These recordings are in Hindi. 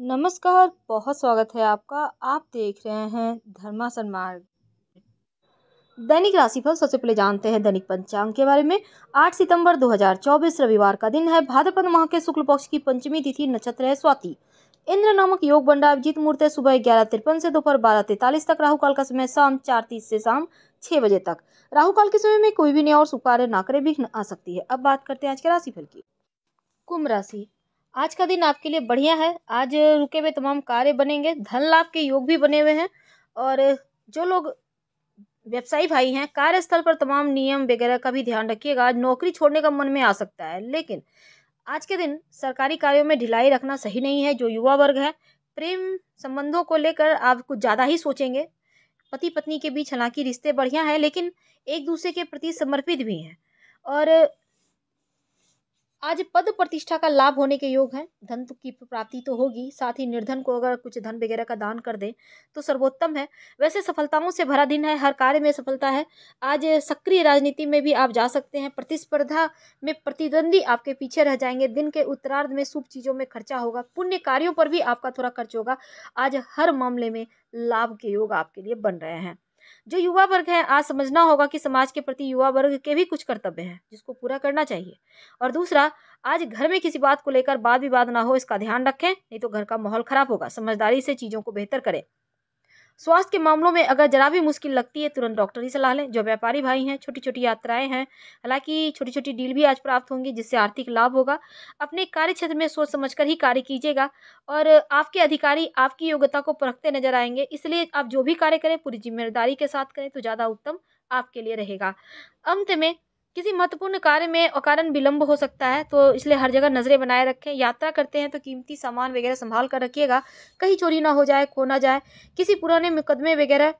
नमस्कार बहुत स्वागत है आपका आप देख रहे हैं धर्मासन मार्ग दैनिक राशिफल सबसे पहले जानते हैं दैनिक पंचांग के बारे में 8 सितंबर 2024 रविवार का दिन है भाद्रपद माह के शुक्ल पक्ष की पंचमी तिथि नक्षत्र है स्वाति इंद्र नामक योग बंडा अभिजीत है सुबह ग्यारह तिरपन से दोपहर बारह तैतालीस तक राहु काल का समय शाम चार तीस से शाम छह बजे तक राहु काल के समय में कोई भी नया और सुकार्य ना करे विघ्न आ सकती है अब बात करते हैं आज के राशिफल की कुंभ राशि आज का दिन आपके लिए बढ़िया है आज रुके हुए तमाम कार्य बनेंगे धन लाभ के योग भी बने हुए हैं और जो लोग व्यवसायी भाई हैं कार्यस्थल पर तमाम नियम वगैरह का भी ध्यान रखिएगा आज नौकरी छोड़ने का मन में आ सकता है लेकिन आज के दिन सरकारी कार्यों में ढिलाई रखना सही नहीं है जो युवा वर्ग है प्रेम संबंधों को लेकर आप कुछ ज़्यादा ही सोचेंगे पति पत्नी के बीच हालांकि रिश्ते बढ़िया हैं लेकिन एक दूसरे के प्रति समर्पित भी हैं और आज पद प्रतिष्ठा का लाभ होने के योग है धन तो की प्राप्ति तो होगी साथ ही निर्धन को अगर कुछ धन वगैरह का दान कर दे तो सर्वोत्तम है वैसे सफलताओं से भरा दिन है हर कार्य में सफलता है आज सक्रिय राजनीति में भी आप जा सकते हैं प्रतिस्पर्धा में प्रतिद्वंदी आपके पीछे रह जाएंगे दिन के उत्तरार्ध में शुभ चीज़ों में खर्चा होगा पुण्य कार्यों पर भी आपका थोड़ा खर्च होगा आज हर मामले में लाभ के योग आपके लिए बन रहे हैं जो युवा वर्ग है आज समझना होगा कि समाज के प्रति युवा वर्ग के भी कुछ कर्तव्य हैं जिसको पूरा करना चाहिए और दूसरा आज घर में किसी बात को लेकर वाद विवाद ना हो इसका ध्यान रखें नहीं तो घर का माहौल खराब होगा समझदारी से चीज़ों को बेहतर करें स्वास्थ्य के मामलों में अगर ज़रा भी मुश्किल लगती है तुरंत डॉक्टर ही सलाह लें जो व्यापारी भाई हैं छोटी छोटी यात्राएं हैं हालांकि छोटी छोटी डील भी आज प्राप्त होंगी जिससे आर्थिक लाभ होगा अपने कार्य क्षेत्र में सोच समझ कर ही कार्य कीजिएगा और आपके अधिकारी आपकी योग्यता को परखते नजर आएंगे इसलिए आप जो भी कार्य करें पूरी जिम्मेदारी के साथ करें तो ज़्यादा उत्तम आपके लिए रहेगा अंत में किसी महत्वपूर्ण कार्य में अकारण विलम्ब हो सकता है तो इसलिए हर जगह नज़रें बनाए रखें यात्रा करते हैं तो कीमती सामान वगैरह संभाल कर रखिएगा कहीं चोरी ना हो जाए खो ना जाए किसी पुराने मुकदमे वगैरह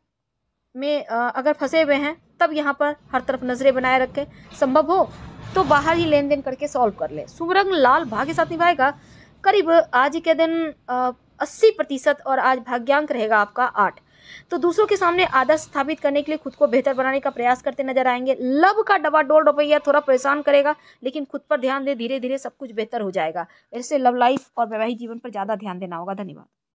में अगर फंसे हुए हैं तब यहाँ पर हर तरफ नज़रें बनाए रखें संभव हो तो बाहर ही लेन देन करके सॉल्व कर लें शुभ रंग लाल भाग्य साथ निभाएगा करीब आज के दिन अस्सी प्रतिशत और आज भाग्यांक रहेगा आपका आठ तो दूसरों के सामने आदर्श स्थापित करने के लिए खुद को बेहतर बनाने का प्रयास करते नजर आएंगे लव का डबा डोल रुपया थोड़ा परेशान करेगा लेकिन खुद पर ध्यान दे धीरे धीरे सब कुछ बेहतर हो जाएगा ऐसे लव लाइफ और वैवाहिक जीवन पर ज़्यादा ध्यान देना होगा धन्यवाद